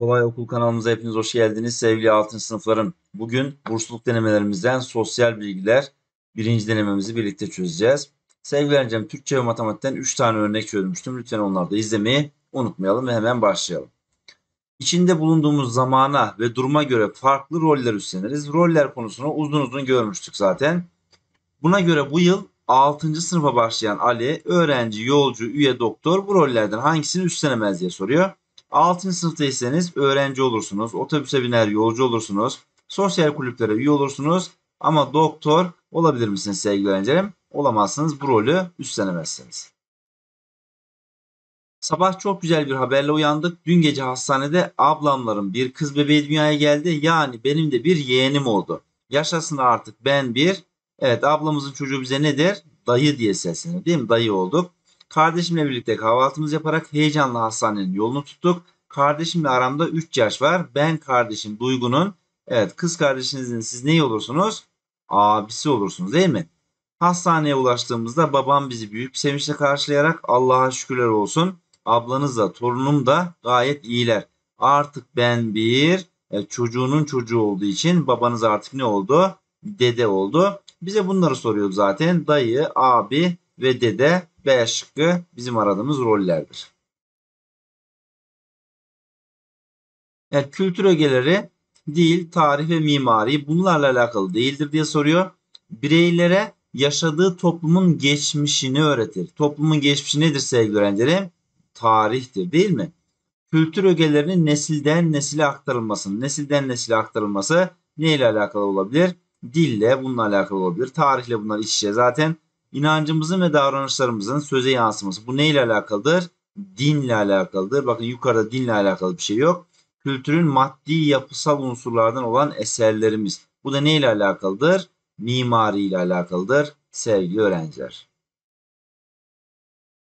Kolay Okul kanalımıza hepiniz hoş geldiniz sevgili altın sınıflarım. Bugün bursluluk denemelerimizden sosyal bilgiler birinci denememizi birlikte çözeceğiz. Sevgili öğrencim Türkçe ve matematikten 3 tane örnek çözmüştüm. Lütfen onları da izlemeyi unutmayalım ve hemen başlayalım. İçinde bulunduğumuz zamana ve duruma göre farklı roller üstleniriz. Roller konusunu uzun uzun görmüştük zaten. Buna göre bu yıl 6. sınıfa başlayan Ali öğrenci, yolcu, üye, doktor bu rollerden hangisini üstlenemez diye soruyor. 6. sınıftaysanız öğrenci olursunuz, otobüse biner yolcu olursunuz, sosyal kulüplere üye olursunuz ama doktor olabilir misiniz sevgili öğrencilerim? Olamazsınız bu rolü üstlenemezsiniz. Sabah çok güzel bir haberle uyandık. Dün gece hastanede ablamların bir kız bebeği dünyaya geldi. Yani benim de bir yeğenim oldu. Yaşasın artık ben bir Evet ablamızın çocuğu bize nedir? Dayı diye seslenir değil mi? Dayı olduk. Kardeşimle birlikte kahvaltımız yaparak heyecanla hastanenin yolunu tuttuk. Kardeşimle aramda 3 yaş var. Ben kardeşim Duygu'nun evet kız kardeşinizin siz neyi olursunuz? Abisi olursunuz değil mi? Hastaneye ulaştığımızda babam bizi büyük sevinçle karşılayarak Allah'a şükürler olsun. Ablanız da torunum da gayet iyiler. Artık ben bir e, çocuğunun çocuğu olduğu için babanız artık ne oldu? Dede oldu. Bize bunları soruyor zaten. Dayı, abi ve dede B şıkkı bizim aradığımız rollerdir. Yani kültür ögeleri değil, tarih ve mimari bunlarla alakalı değildir diye soruyor. Bireylere yaşadığı toplumun geçmişini öğretir. Toplumun geçmişi nedir sevgili öğrencilerim? Tarihtir değil mi? Kültür ögelerinin nesilden nesile aktarılması, nesilden nesile aktarılması neyle alakalı olabilir? dille bununla alakalı olabilir. Tarihle bunlar iç içe. Zaten inancımızın ve davranışlarımızın söze yansıması. Bu neyle alakalıdır? Dinle alakalıdır. Bakın yukarıda dinle alakalı bir şey yok. Kültürün maddi yapısal unsurlardan olan eserlerimiz. Bu da neyle alakalıdır? Mimari ile alakalıdır sevgili öğrenciler.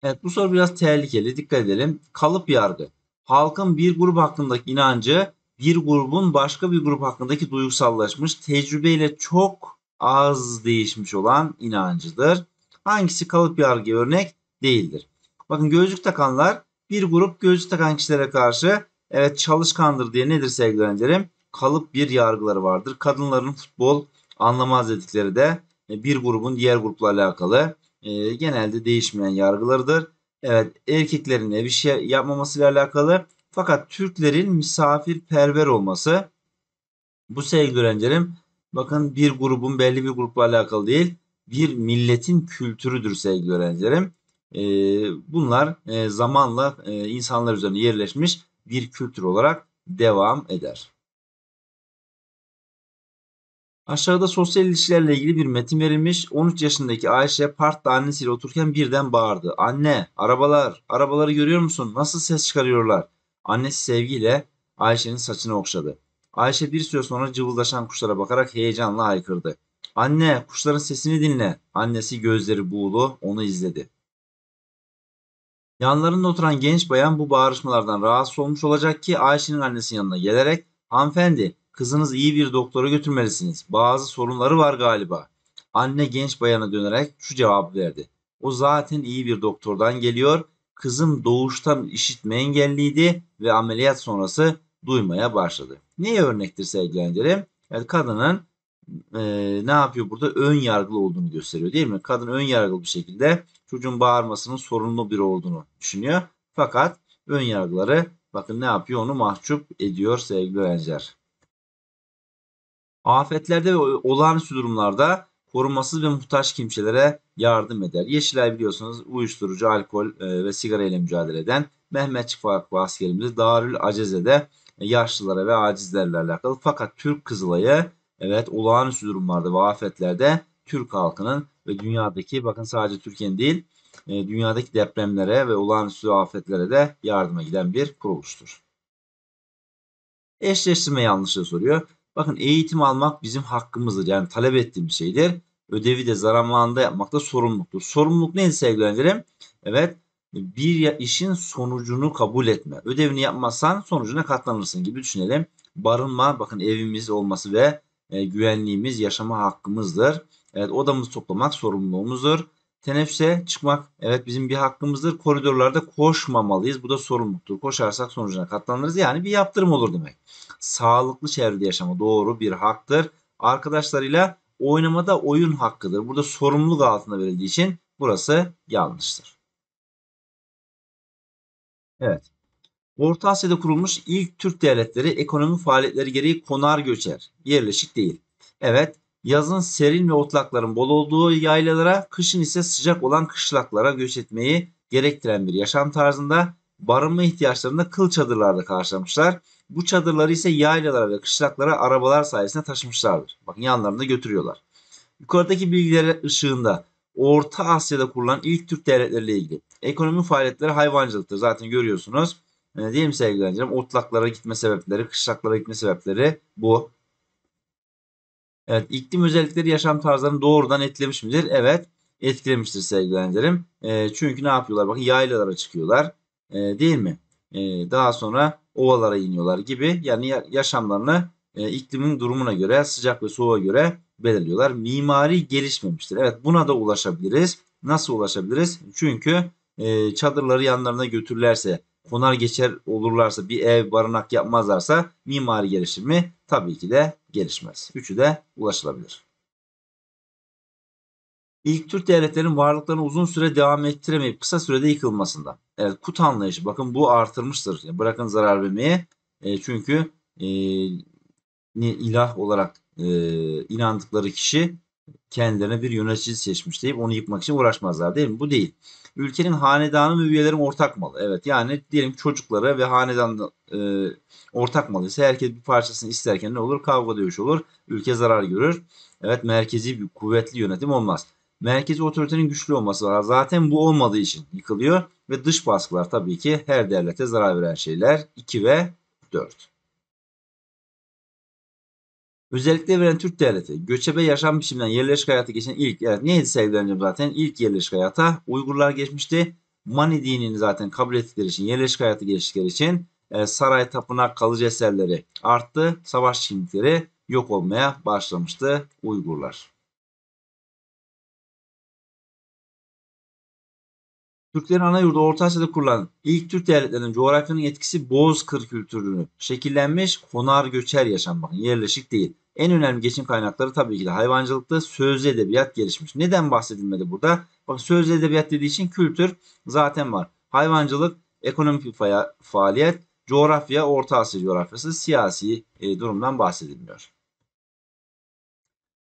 Evet bu soru biraz tehlikeli. Dikkat edelim. Kalıp yargı. Halkın bir grup hakkındaki inancı bir grubun başka bir grup hakkındaki duygusallaşmış, tecrübeyle çok az değişmiş olan inancıdır. Hangisi kalıp yargı örnek değildir? Bakın gözlük takanlar bir grup gözlük takan kişilere karşı evet çalışkandır diye nedir sevgili öğrencilerim? Kalıp bir yargıları vardır. Kadınların futbol anlamaz dedikleri de e, bir grubun diğer grupla alakalı e, genelde değişmeyen yargılarıdır. Evet erkeklerin ev işi yapmaması ile alakalı fakat Türklerin misafirperver olması bu sevgili öğrencilerim bakın bir grubun belli bir grupla alakalı değil bir milletin kültürüdür sevgili öğrencilerim. E, bunlar e, zamanla e, insanlar üzerine yerleşmiş bir kültür olarak devam eder. Aşağıda sosyal ilişkilerle ilgili bir metin verilmiş. 13 yaşındaki Ayşe parkta annesiyle otururken birden bağırdı. Anne, arabalar, arabaları görüyor musun? Nasıl ses çıkarıyorlar? Annesi sevgiyle Ayşe'nin saçını okşadı. Ayşe bir süre sonra cıvıldaşan kuşlara bakarak heyecanla haykırdı. Anne kuşların sesini dinle. Annesi gözleri buğulu onu izledi. Yanlarında oturan genç bayan bu bağırışmalardan rahatsız olmuş olacak ki Ayşe'nin annesinin yanına gelerek hanımefendi kızınız iyi bir doktora götürmelisiniz. Bazı sorunları var galiba. Anne genç bayana dönerek şu cevabı verdi. O zaten iyi bir doktordan geliyor Kızım doğuştan işitme engelliydi ve ameliyat sonrası duymaya başladı. Neye örnektir sevgilendirim? Yani kadının e, ne yapıyor burada? Ön yargılı olduğunu gösteriyor değil mi? Kadın ön yargılı bir şekilde çocuğun bağırmasının sorunlu biri olduğunu düşünüyor. Fakat ön yargıları bakın ne yapıyor? Onu mahcup ediyor sevgili öğrenciler. Afetlerde ve olağanüstü durumlarda korumasız ve muhtaç kimselere yardım eder. Yeşilay biliyorsunuz uyuşturucu, alkol e, ve sigara ile mücadele eden Mehmetçik Vakfı askerimiz Darül Aceze'de yaşlılara ve acizlerle alakalı. Fakat Türk Kızılay'ı evet olağanüstü durumlarda ve afetlerde Türk halkının ve dünyadaki bakın sadece Türkiye'nin değil e, dünyadaki depremlere ve olağanüstü afetlere de yardıma giden bir kuruluştur. Eşleştirme yanlışlığı soruyor. Bakın eğitim almak bizim hakkımızdır. Yani talep ettiğim şeydir ödevi de zamanında yapmakta sorumluluktur. Sorumluluk neydi sevgili öğrencilerim? Evet bir işin sonucunu kabul etme. Ödevini yapmazsan sonucuna katlanırsın gibi düşünelim. Barınma bakın evimiz olması ve e, güvenliğimiz yaşama hakkımızdır. Evet odamızı toplamak sorumluluğumuzdur. Teneffüse çıkmak evet bizim bir hakkımızdır. Koridorlarda koşmamalıyız. Bu da sorumluluktur. Koşarsak sonucuna katlanırız. Yani bir yaptırım olur demek. Sağlıklı çevrede yaşama doğru bir haktır. Arkadaşlarıyla oynamada oyun hakkıdır. Burada sorumluluk altında verildiği için burası yanlıştır. Evet. Orta Asya'da kurulmuş ilk Türk devletleri ekonomi faaliyetleri gereği konar göçer. Yerleşik değil. Evet. Yazın serin ve otlakların bol olduğu yaylalara, kışın ise sıcak olan kışlaklara göç etmeyi gerektiren bir yaşam tarzında barınma ihtiyaçlarını kıl çadırlarda karşılamışlar bu çadırları ise yaylalara ve kışlaklara arabalar sayesinde taşımışlardır. Bakın yanlarında götürüyorlar. Yukarıdaki bilgilere ışığında Orta Asya'da kurulan ilk Türk devletleriyle ilgili ekonomi faaliyetleri hayvancılıktır. Zaten görüyorsunuz. Yani ee, değil sevgili öğrencilerim? Otlaklara gitme sebepleri, kışlaklara gitme sebepleri bu. Evet, iklim özellikleri yaşam tarzlarını doğrudan etkilemiş midir? Evet, etkilemiştir sevgili öğrencilerim. E, ee, çünkü ne yapıyorlar? Bakın yaylalara çıkıyorlar. E, değil mi? Ee, daha sonra ovalara iniyorlar gibi yani yaşamlarını e, iklimin durumuna göre sıcak ve soğuğa göre belirliyorlar. Mimari gelişmemiştir. Evet buna da ulaşabiliriz. Nasıl ulaşabiliriz? Çünkü e, çadırları yanlarına götürürlerse konar geçer olurlarsa bir ev barınak yapmazlarsa mimari gelişimi tabii ki de gelişmez. Üçü de ulaşılabilir. İlk Türk devletlerinin varlıklarını uzun süre devam ettiremeyip kısa sürede yıkılmasında. Evet kut anlayışı. Bakın bu artırmıştır. bırakın zarar vermeye. E, çünkü e, ilah olarak e, inandıkları kişi kendilerine bir yönetici seçmiş deyip onu yıkmak için uğraşmazlar değil mi? Bu değil. Ülkenin hanedanı ve üyelerin ortak malı. Evet yani diyelim çocuklara ve hanedan e, ortak malı ise herkes bir parçasını isterken ne olur? Kavga dövüş olur. Ülke zarar görür. Evet merkezi bir kuvvetli yönetim olmaz merkezi otoritenin güçlü olması var. Zaten bu olmadığı için yıkılıyor ve dış baskılar tabii ki her devlete zarar veren şeyler 2 ve 4. Özellikle veren Türk devleti göçebe yaşam biçiminden yerleşik hayata geçen ilk evet neydi sevgilerim zaten ilk yerleşik hayata Uygurlar geçmişti. Mani dinini zaten kabul ettikleri için yerleşik hayatı geçtikleri için e, saray tapınak kalıcı eserleri arttı. Savaş kimlikleri yok olmaya başlamıştı Uygurlar. Türklerin ana yurdu Orta Asya'da kurulan ilk Türk devletlerinin coğrafyanın etkisi Bozkır kültürünü şekillenmiş konar göçer yaşam bakın yerleşik değil. En önemli geçim kaynakları tabii ki de hayvancılıkta sözlü edebiyat gelişmiş. Neden bahsedilmedi burada? Bak sözlü edebiyat dediği için kültür zaten var. Hayvancılık, ekonomik fa faaliyet, coğrafya, Orta Asya coğrafyası, siyasi e, durumdan bahsedilmiyor.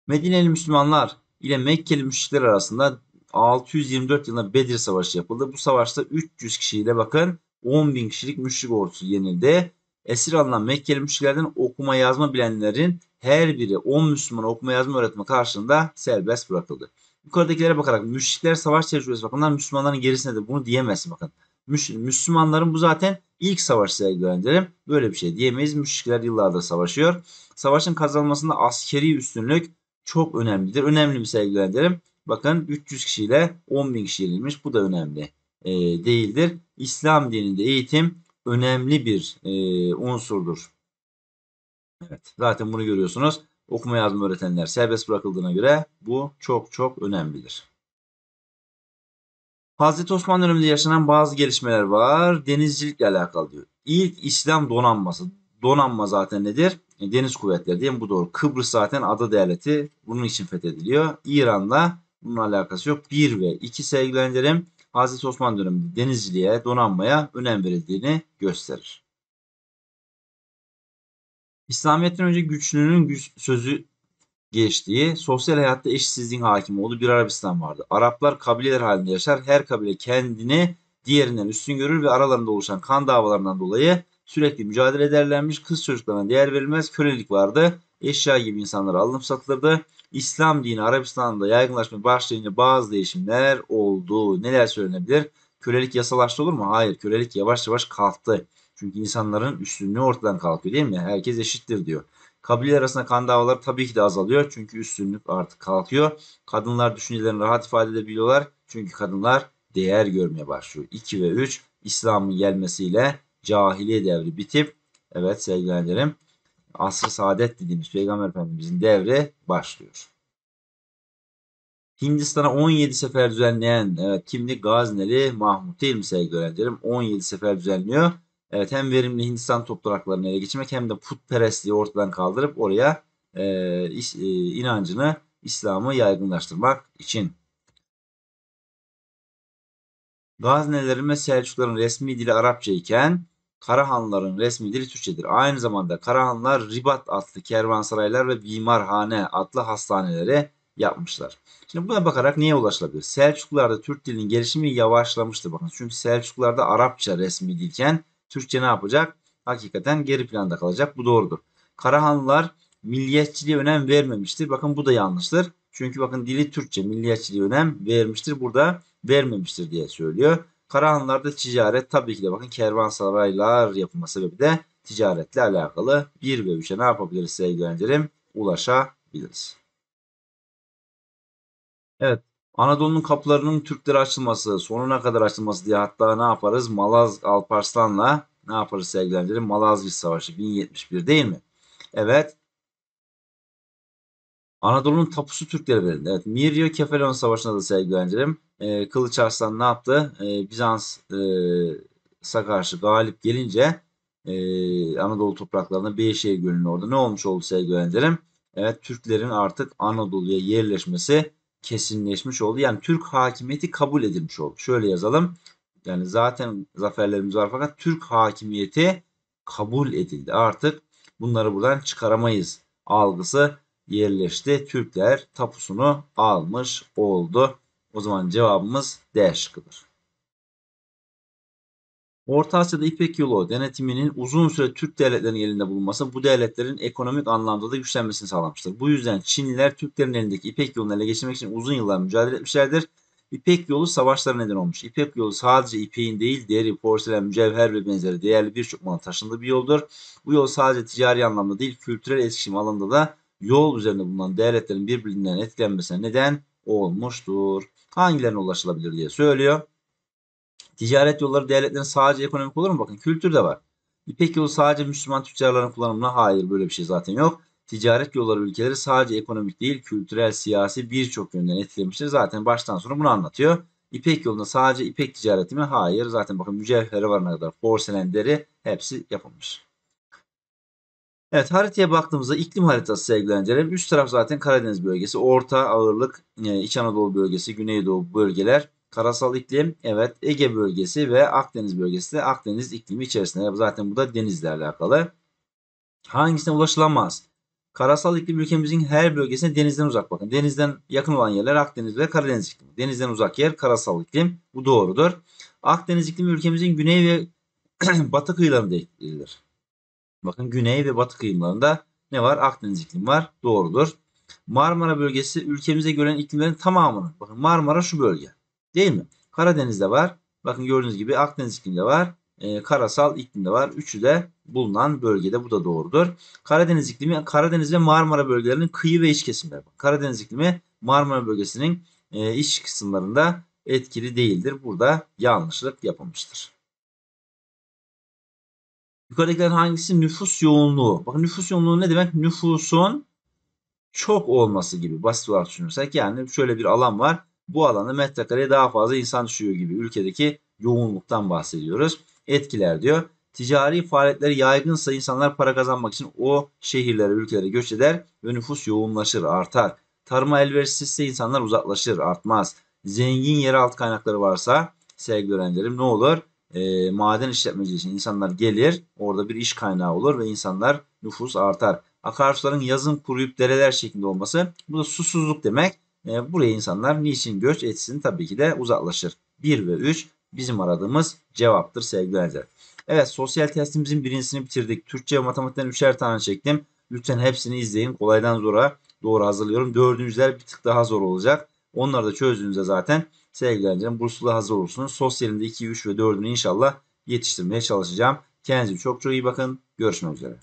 Medineli Müslümanlar ile Mekkeli müşrikler arasında 624 yılında Bedir Savaşı yapıldı. Bu savaşta 300 kişiyle bakın 10 bin kişilik müşrik ordusu yenildi. Esir alınan Mekkeli müşriklerden okuma yazma bilenlerin her biri 10 Müslüman okuma yazma öğretme karşılığında serbest bırakıldı. Yukarıdakilere bakarak müşrikler savaş tecrübesi bakımından Müslümanların gerisinde de bunu diyemezsin bakın. Müslümanların bu zaten ilk savaş sergilendirim. Böyle bir şey diyemeyiz. Müşrikler yıllardır savaşıyor. Savaşın kazanılmasında askeri üstünlük çok önemlidir. Önemli bir sergilendirim. Bakın 300 kişiyle 10 bin kişi verilmiş, Bu da önemli e, değildir. İslam dininde eğitim önemli bir e, unsurdur. Evet zaten bunu görüyorsunuz. Okuma yazma öğretenler serbest bırakıldığına göre bu çok çok önemlidir. Hazreti Osman döneminde yaşanan bazı gelişmeler var. Denizcilikle alakalı diyor. İlk İslam donanması. Donanma zaten nedir? E, deniz kuvvetleri diyelim bu doğru. Kıbrıs zaten ada devleti bunun için fethediliyor. İran'la bunun alakası yok. 1 ve 2 sevgili Hazreti Osman döneminde denizciliğe, donanmaya önem verildiğini gösterir. İslamiyet'ten önce güçlünün güç sözü geçtiği, sosyal hayatta eşitsizliğin hakim olduğu bir Arabistan vardı. Araplar kabileler halinde yaşar. Her kabile kendini diğerinden üstün görür ve aralarında oluşan kan davalarından dolayı sürekli mücadele ederlermiş. Kız çocuklarına değer verilmez, kölelik vardı eşya gibi insanlara alınıp satılırdı. İslam dini Arabistan'da yaygınlaşmaya başlayınca bazı değişimler oldu. Neler söylenebilir? Kölelik yasalaştı olur mu? Hayır. Kölelik yavaş yavaş kalktı. Çünkü insanların üstünlüğü ortadan kalkıyor değil mi? Herkes eşittir diyor. Kabile arasında kan davaları tabii ki de azalıyor. Çünkü üstünlük artık kalkıyor. Kadınlar düşüncelerini rahat ifade edebiliyorlar. Çünkü kadınlar değer görmeye başlıyor. 2 ve 3 İslam'ın gelmesiyle cahiliye devri bitip evet sevgilendirim asr-ı saadet dediğimiz Peygamber Efendimizin devri başlıyor. Hindistan'a 17 sefer düzenleyen evet, kimli Gazneli Mahmut sevgili öğrencilerim? 17 sefer düzenliyor. Evet hem verimli Hindistan topraklarını ele geçirmek hem de putperestliği ortadan kaldırıp oraya e, iş, e, inancını, İslam'ı yaygınlaştırmak için. Gaznelerin ve Selçukların resmi dili Arapça iken Karahanların resmi dili Türkçedir. Aynı zamanda Karahanlar Ribat adlı kervansaraylar ve Bimarhane adlı hastaneleri yapmışlar. Şimdi buna bakarak neye ulaşılabilir? Selçuklularda Türk dilinin gelişimi yavaşlamıştır. Bakın çünkü Selçuklularda Arapça resmi dilken Türkçe ne yapacak? Hakikaten geri planda kalacak. Bu doğrudur. Karahanlılar milliyetçiliğe önem vermemiştir. Bakın bu da yanlıştır. Çünkü bakın dili Türkçe milliyetçiliğe önem vermiştir. Burada vermemiştir diye söylüyor. Karahanlarda ticaret tabii ki de bakın kervansaraylar yapılma sebebi de ticaretle alakalı 1 ve 3'e ne yapabiliriz sevgili öğrencilerim? Ulaşabiliriz. Evet. Anadolu'nun kapılarının Türklere açılması, sonuna kadar açılması diye hatta ne yaparız? Malaz Alparslan'la ne yaparız sevgili öğrencilerim? Malazgirt Savaşı 1071 değil mi? Evet. Anadolu'nun tapusu Türklere verildi. Evet, Miryo Kefalon Savaşı'nda da sevgili öğrencilerim e, Kılıç Arslan ne yaptı? E, Bizans'a e, karşı galip gelince e, Anadolu topraklarında şey Gölü'nün orada ne olmuş oldu sevgili öğrencilerim? Evet Türklerin artık Anadolu'ya yerleşmesi kesinleşmiş oldu. Yani Türk hakimiyeti kabul edilmiş oldu. Şöyle yazalım. Yani zaten zaferlerimiz var fakat Türk hakimiyeti kabul edildi. Artık bunları buradan çıkaramayız algısı yerleşti. Türkler tapusunu almış oldu. O zaman cevabımız D şıkkıdır. Orta Asya'da İpek yolu denetiminin uzun süre Türk devletlerinin elinde bulunması bu devletlerin ekonomik anlamda da güçlenmesini sağlamıştır. Bu yüzden Çinliler Türklerin elindeki İpek yolunu ele geçirmek için uzun yıllar mücadele etmişlerdir. İpek yolu savaşlara neden olmuş. İpek yolu sadece ipeğin değil deri, porselen, mücevher ve benzeri değerli birçok mal taşındığı bir yoldur. Bu yol sadece ticari anlamda değil kültürel etkileşim alanında da yol üzerinde bulunan devletlerin birbirinden etkilenmesine neden olmuştur. Hangilerine ulaşılabilir diye söylüyor. Ticaret yolları devletlerin sadece ekonomik olur mu? Bakın kültür de var. İpek e yolu sadece Müslüman tüccarların kullanımına hayır böyle bir şey zaten yok. Ticaret yolları ülkeleri sadece ekonomik değil kültürel, siyasi birçok yönden etkilemiştir. Zaten baştan sona bunu anlatıyor. İpek yolunda sadece ipek ticareti mi? Hayır. Zaten bakın mücevheri varına kadar porselen deri hepsi yapılmış. Evet haritaya baktığımızda iklim haritası sevgili öğrencilerim. Üst taraf zaten Karadeniz bölgesi. Orta ağırlık e, İç Anadolu bölgesi, Güneydoğu bölgeler. Karasal iklim evet Ege bölgesi ve Akdeniz bölgesi de Akdeniz iklimi içerisinde. Zaten bu da denizle alakalı. Hangisine ulaşılamaz? Karasal iklim ülkemizin her bölgesine denizden uzak bakın. Denizden yakın olan yerler Akdeniz ve Karadeniz iklimi. Denizden uzak yer karasal iklim. Bu doğrudur. Akdeniz iklimi ülkemizin güney ve batı kıyılarında etkilidir. Bakın güney ve batı kıyımlarında ne var? Akdeniz iklim var. Doğrudur. Marmara bölgesi ülkemize gören iklimlerin tamamını. Bakın Marmara şu bölge. Değil mi? Karadeniz'de var. Bakın gördüğünüz gibi Akdeniz iklimde var. E, karasal iklimde var. Üçü de bulunan bölgede. Bu da doğrudur. Karadeniz iklimi Karadeniz ve Marmara bölgelerinin kıyı ve iç kesimleri. Karadeniz iklimi Marmara bölgesinin e, iç kısımlarında etkili değildir. Burada yanlışlık yapılmıştır. Yukarıdakilerin hangisi nüfus yoğunluğu? Bakın nüfus yoğunluğu ne demek? Nüfusun çok olması gibi basit olarak düşünürsek yani şöyle bir alan var. Bu alanda metrekareye daha fazla insan düşüyor gibi ülkedeki yoğunluktan bahsediyoruz. Etkiler diyor. Ticari faaliyetler yaygınsa insanlar para kazanmak için o şehirlere, ülkelere göç eder ve nüfus yoğunlaşır, artar. Tarıma elverişsizse insanlar uzaklaşır, artmaz. Zengin yeraltı kaynakları varsa sevgili öğrencilerim ne olur? e, maden işletmeci için insanlar gelir. Orada bir iş kaynağı olur ve insanlar nüfus artar. Akarsuların yazın kuruyup dereler şeklinde olması bu da susuzluk demek. E, buraya insanlar niçin göç etsin tabii ki de uzaklaşır. 1 ve 3 bizim aradığımız cevaptır sevgili öğrenciler. Evet sosyal testimizin birincisini bitirdik. Türkçe ve matematikten üçer tane çektim. Lütfen hepsini izleyin. Kolaydan zora doğru hazırlıyorum. Dördüncüler bir tık daha zor olacak. Onları da çözdüğünüzde zaten Sevgili öğrencilerim bursluğa hazır olursunuz. Sosyalinde 2, 3 ve 4'ünü inşallah yetiştirmeye çalışacağım. Kendinize çok çok iyi bakın. Görüşmek üzere.